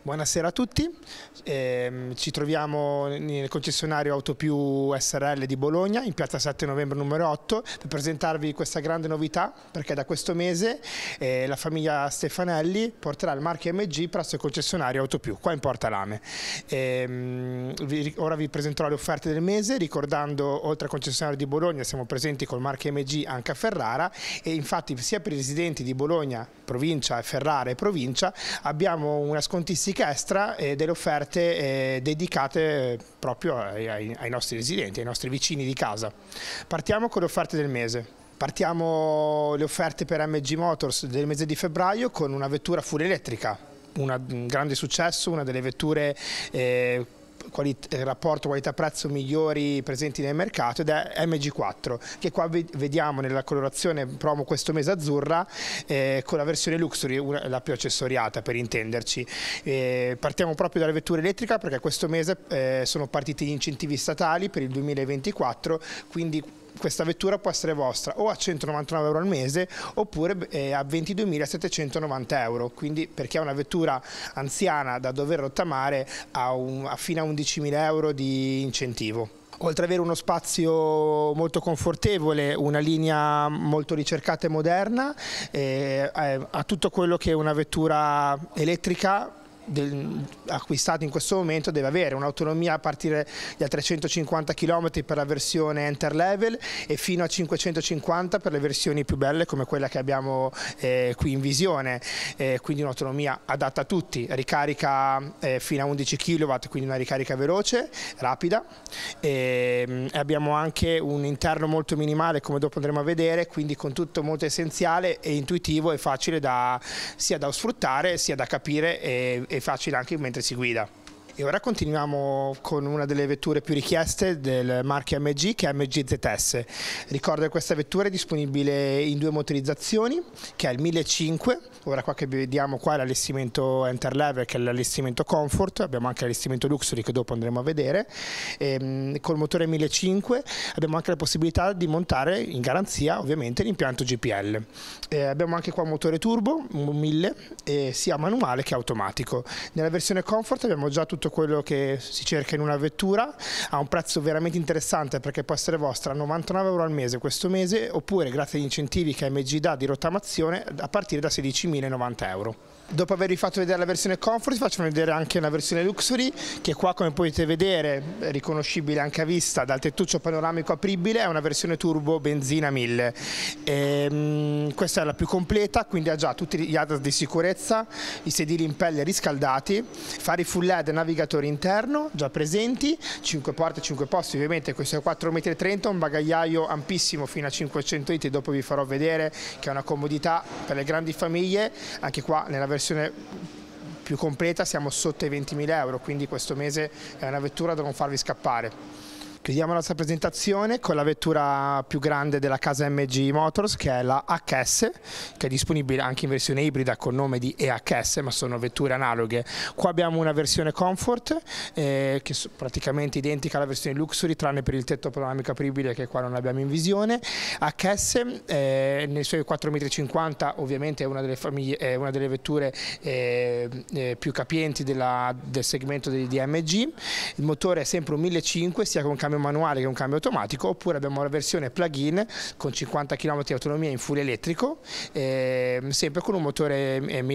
Buonasera a tutti, eh, ci troviamo nel concessionario Autopiù SRL di Bologna in piazza 7 novembre numero 8 per presentarvi questa grande novità perché da questo mese eh, la famiglia Stefanelli porterà il marchio MG presso il concessionario Autopiù qua in Portalame. Eh, vi, ora vi presenterò le offerte del mese ricordando oltre al concessionario di Bologna siamo presenti col marchio MG anche a Ferrara e infatti sia per i residenti di Bologna provincia, Ferrara e provincia abbiamo una scontissima logistica extra e eh, delle offerte eh, dedicate eh, proprio ai, nostri residenti, ai nostri vicini di casa. Partiamo con le offerte del mese. Partiamo le offerte per MG Motors del mese di febbraio con una vettura full elettrica, un grande successo, una delle vetture eh, eh, rapporto qualità-prezzo migliori presenti nel mercato ed è MG4 che qua vediamo nella colorazione promo questo mese azzurra eh, con la versione Luxury, una, la più accessoriata per intenderci. Eh, partiamo proprio dalla vettura elettrica perché questo mese eh, sono partiti gli incentivi statali per il 2024, quindi questa vettura può essere vostra o a 199 euro al mese oppure eh, a 22.790 euro, quindi per chi ha una vettura anziana da dover rottamare ha fino a 11.000 euro di incentivo oltre ad avere uno spazio molto confortevole, una linea molto ricercata e moderna, eh, eh, ha tutto quello che una vettura elettrica del, acquistato in questo momento deve avere un'autonomia a partire da 350 km per la versione enter level e fino a 550 per le versioni più belle come quella che abbiamo eh, qui in visione, eh, quindi un'autonomia adatta a tutti, ricarica eh, fino a 11 kW, quindi una ricarica veloce, rapida, e, ehm, abbiamo anche un interno molto minimale come dopo andremo a vedere, quindi con tutto molto essenziale e intuitivo e facile da, sia da sfruttare sia da capire e, e facile anche mentre si guida. E ora continuiamo con una delle vetture più richieste del marchio MG che è MG ZS. Ricordo che questa vettura è disponibile in due motorizzazioni che è il 1005, ora qua che vediamo qua è l'allestimento enter level che è l'allestimento comfort, abbiamo anche l'allestimento luxury che dopo andremo a vedere, e, ehm, col motore 1005 abbiamo anche la possibilità di montare in garanzia ovviamente l'impianto GPL. E eh, abbiamo anche qua un motore turbo 1000 e sia manuale che automatico. Nella versione comfort abbiamo già tutto tutto quello che si cerca in una vettura a un prezzo veramente interessante perché può essere vostra a 99 euro al mese questo mese oppure grazie agli incentivi che MG dà di rottamazione a partire da 16.090 euro. Dopo avervi fatto vedere la versione Comfort vi faccio vedere anche la versione Luxury che qua come potete vedere, riconoscibile anche a vista dal tettuccio panoramico apribile, è una versione turbo benzina 1000. E, ehm, questa è la più completa, quindi ha già tutti gli ADAS di sicurezza, i sedili in pelle riscaldati, fari full LED navigatore interno già presenti, 5 porte, 5 posti ovviamente, questo è 4,30 m, un bagagliaio ampissimo fino a 500 litri, dopo vi farò vedere che è una comodità per le grandi famiglie, anche qua nella versione versione più completa siamo sotto i 20.000 euro, quindi questo mese è una vettura da non farvi scappare. Vediamo la nostra presentazione con la vettura più grande della casa MG Motors che è la HS che è disponibile anche in versione ibrida col nome di EHS ma sono vetture analoghe. Qua abbiamo una versione Comfort eh, che è praticamente identica alla versione Luxury tranne per il tetto panoramico apribile che qua non abbiamo in visione. HS eh, nei suoi 4,50 m ovviamente è una delle, famiglie, è una delle vetture eh, eh più capienti della, del segmento di DMG. Il motore è sempre un 1.500 sia con camion cambio manuale che un cambio automatico oppure abbiamo la versione plug-in con 50 km di autonomia in full elettrico eh, sempre con un motore 1500.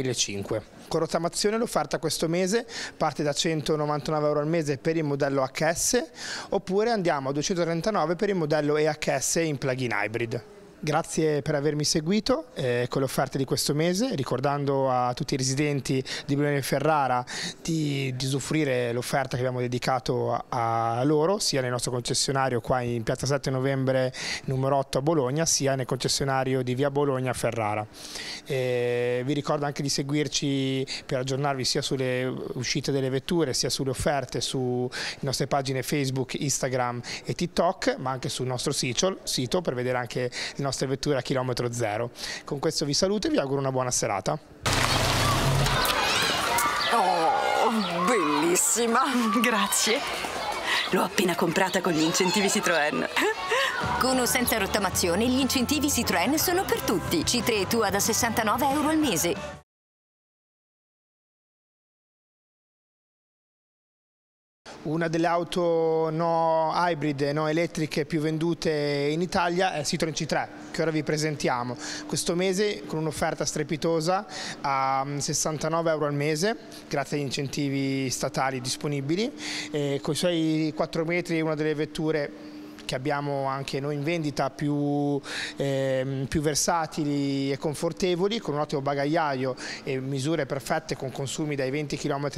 Eh, con rottamazione l'offerta questo mese parte da 199 euro al mese per il modello HS oppure andiamo a 239 per il modello EHS in plug-in hybrid. Grazie per avermi seguito eh, con le offerte di questo mese, ricordando a tutti i residenti di Bolonia e Ferrara di, di usufruire l'offerta che abbiamo dedicato a, a, loro, sia nel nostro concessionario qua in Piazza 7 Novembre numero 8 a Bologna, sia nel concessionario di Via Bologna a Ferrara. Eh, vi ricordo anche di seguirci per aggiornarvi sia sulle uscite delle vetture, sia sulle offerte sulle nostre pagine Facebook, Instagram e TikTok, ma anche sul nostro sito per vedere anche il nostro nostre vetture a chilometro zero. Con questo vi saluto e vi auguro una buona serata. Oh, bellissima! Grazie. L'ho appena comprata con gli incentivi Citroën. Con o senza rottamazione, gli incentivi Citroën sono per tutti. C3 e tua da 69 euro al mese. una delle auto no hybrid, no elettriche più vendute in Italia è Citroen C3 che ora vi presentiamo. Questo mese con un'offerta strepitosa a 69 mm, euro al mese grazie agli incentivi statali disponibili, e con i suoi 4 metri è una delle vetture che abbiamo anche noi in vendita più, eh, più versatili e confortevoli con un ottimo bagagliaio e misure perfette con consumi dai 20 km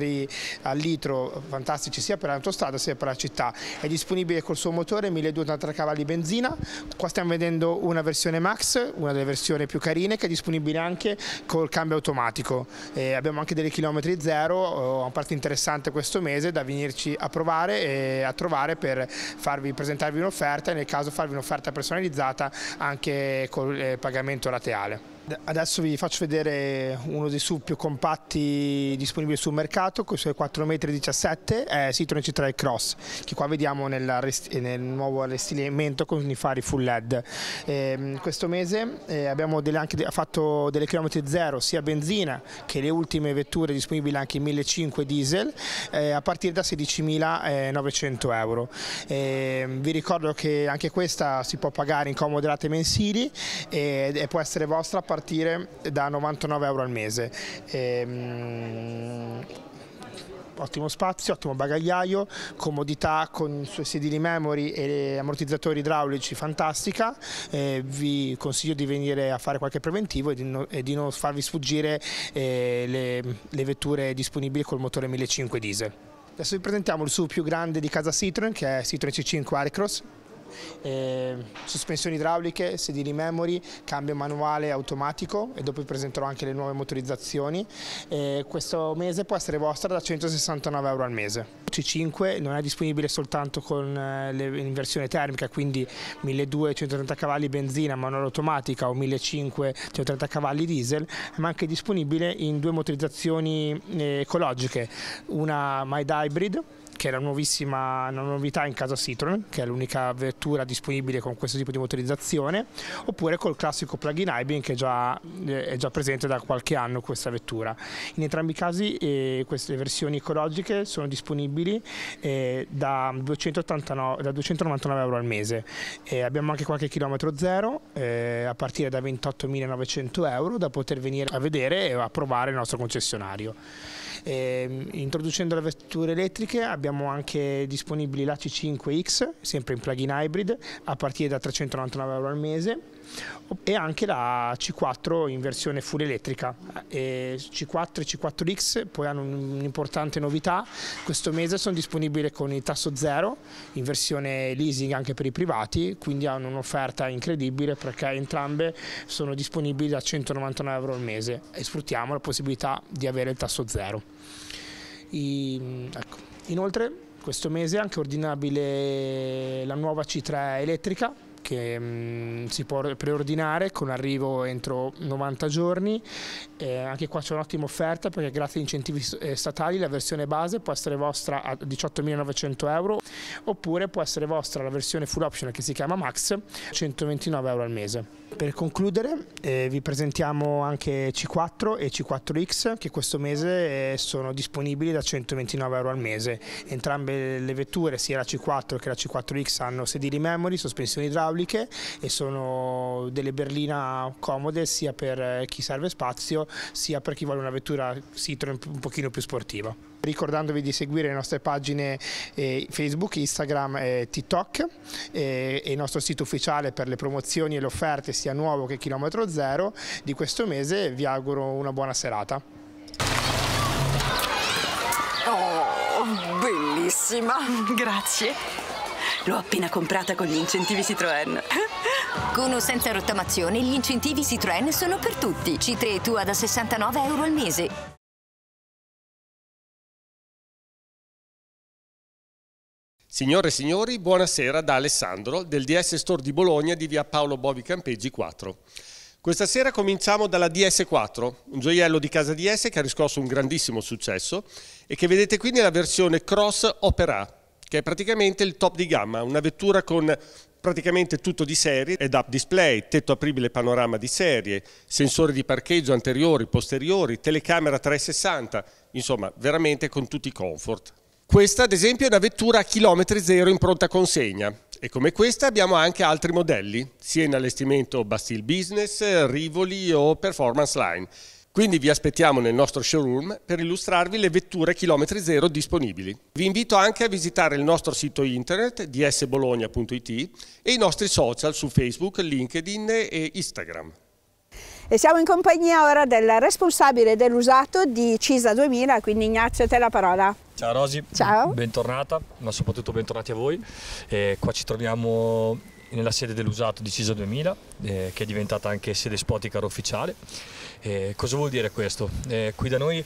al litro fantastici sia per l'autostrada sia per la città. È disponibile col suo motore 1283 cavalli benzina, qua stiamo vedendo una versione Max, una delle versioni più carine che è disponibile anche col cambio automatico. Eh, abbiamo anche delle chilometri zero, eh, una parte interessante questo mese da venirci a provare e a trovare per farvi presentarvi un'offerta un'offerta e nel caso farvi un'offerta personalizzata anche con eh, pagamento rateale. Adesso vi faccio vedere uno dei SUV più compatti disponibili sul mercato con i suoi 4,17 m, è Citroen C3 Cross che qua vediamo nel, nel nuovo allestimento con i fari full LED. E, ehm, questo mese eh, abbiamo delle, anche, fatto delle chilometri zero sia benzina che le ultime vetture disponibili anche in 1.500 diesel eh, a partire da 16.900 eh, euro. E, ehm, vi ricordo che anche questa si può pagare in comode rate mensili e, eh, e può essere vostra a partire da 99 euro al mese. Ehm, ottimo spazio, ottimo bagagliaio, comodità con i suoi sedili memory e ammortizzatori idraulici fantastica, eh, vi consiglio di venire a fare qualche preventivo e di, no, e di non farvi sfuggire eh, le, le vetture disponibili col motore 1500 diesel. Adesso vi presentiamo il SUV più grande di casa Citroen che è Citroen C5 Aircross eh, sospensioni idrauliche, sedili memory, cambio manuale automatico e dopo vi presenterò anche le nuove motorizzazioni. Eh, questo mese può essere vostra da 169 euro al mese. C5 non è disponibile soltanto con eh, le, in versione termica, quindi 1230 cavalli benzina manuale automatica o 1530 cavalli diesel, ma anche disponibile in due motorizzazioni eh, ecologiche, una Maid Hybrid che è la nuovissima una novità in casa Citroen, che è l'unica vettura disponibile con questo tipo di motorizzazione, oppure col classico plug-in hybrid che già, eh, è già presente da qualche anno questa vettura. In entrambi i casi eh, queste versioni ecologiche sono disponibili eh, da, 289, da, 299 euro al mese. Eh, abbiamo anche qualche chilometro zero eh, a partire da 28.900 euro da poter venire a vedere e a provare il nostro concessionario. E, ehm, introducendo le vetture elettriche abbiamo anche disponibili la C5X, sempre in plug-in hybrid, a partire da 399 euro al mese e anche la C4 in versione full elettrica. E C4 e C4X poi hanno un'importante novità, questo mese sono disponibili con il tasso zero in versione leasing anche per i privati, quindi hanno un'offerta incredibile perché entrambe sono disponibili da 199 euro al mese e sfruttiamo la possibilità di avere il tasso zero. I, ecco. Inoltre questo mese è anche ordinabile la nuova C3 elettrica che mh, mm, si può preordinare con arrivo entro 90 giorni eh, anche qua c'è un'ottima offerta perché grazie agli incentivi eh, statali la versione base può essere vostra a 18.900 euro oppure può essere vostra la versione full option che si chiama Max 129 euro al mese. Per concludere eh, vi presentiamo anche C4 e C4X che questo mese eh, sono disponibili da 129 euro al mese. Entrambe le vetture, sia la C4 che la C4X, hanno sedili memory, sospensioni idrauliche e sono delle berlina comode sia per eh, chi serve spazio sia per chi vuole una vettura Citroen un pochino più sportiva. Ricordandovi di seguire le nostre pagine eh, Facebook, Instagram e TikTok e, eh, e il nostro sito ufficiale per le promozioni e le offerte sia nuovo che chilometro zero di questo mese vi auguro una buona serata. Oh, bellissima, grazie. L'ho appena comprata con gli incentivi Citroën. Con o senza rottamazione, gli incentivi Citroën sono per tutti. C3 e tua da 69 euro al mese. Signore e signori, buonasera da Alessandro del DS Store di Bologna di via Paolo Bovi Campeggi 4. Questa sera cominciamo dalla DS4, un gioiello di casa DS che ha riscosso un grandissimo successo e che vedete qui nella versione Cross Opera, che è praticamente il top di gamma, una vettura con praticamente tutto di serie, head up display, tetto apribile panorama di serie, sensori di parcheggio anteriori, posteriori, telecamera 360, insomma veramente con tutti i comfort. Questa ad esempio è una vettura a chilometri zero in pronta consegna e come questa abbiamo anche altri modelli, sia in allestimento Bastille Business, Rivoli o Performance Line quindi vi aspettiamo nel nostro showroom per illustrarvi le vetture chilometri zero disponibili. Vi invito anche a visitare il nostro sito internet dsbologna.it e i nostri social su Facebook, LinkedIn e Instagram. E siamo in compagnia ora del responsabile dell'usato di Cisa 2000, quindi Ignazio a te la parola. Ciao Rosi, Ciao. bentornata, ma soprattutto bentornati a voi. E qua ci troviamo nella sede dell'usato di Cisa 2000 eh, che è diventata anche sede spotica ufficiale. Eh, cosa vuol dire questo? Eh, qui da noi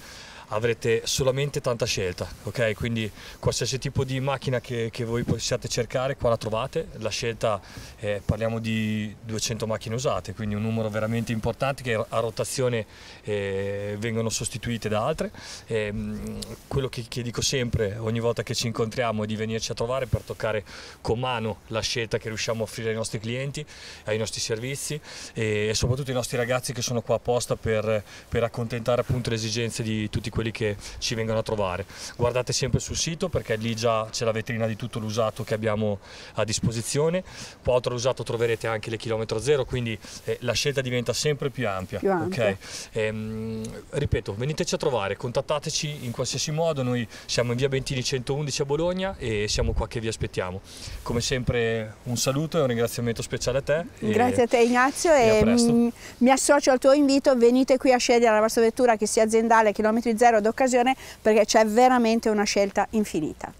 avrete solamente tanta scelta, ok? Quindi qualsiasi tipo di macchina che, che voi possiate cercare qua la trovate, la scelta eh, parliamo di 200 macchine usate, quindi un numero veramente importante che a rotazione eh, vengono sostituite da altre. E, ehm, quello che, che dico sempre ogni volta che ci incontriamo è di venirci a trovare per toccare con mano la scelta che riusciamo a offrire ai nostri clienti, ai nostri servizi e, eh, e soprattutto ai nostri ragazzi che sono qua apposta per, per accontentare appunto le esigenze di tutti questi quelli che ci vengono a trovare. Guardate sempre sul sito perché lì già c'è la vetrina di tutto l'usato che abbiamo a disposizione. Poi oltre all'usato troverete anche le chilometro zero, quindi eh, la scelta diventa sempre più ampia. Più Okay? Ehm, ripeto, veniteci a trovare, contattateci in qualsiasi modo, noi siamo in via Bentini 111 a Bologna e siamo qua che vi aspettiamo. Come sempre un saluto e un ringraziamento speciale a te. Grazie a te Ignazio e, e mm, mi associo al tuo invito, venite qui a scegliere la vostra vettura che sia aziendale, chilometri zero pensiero d'occasione perché c'è veramente una scelta infinita.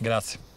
Grazie.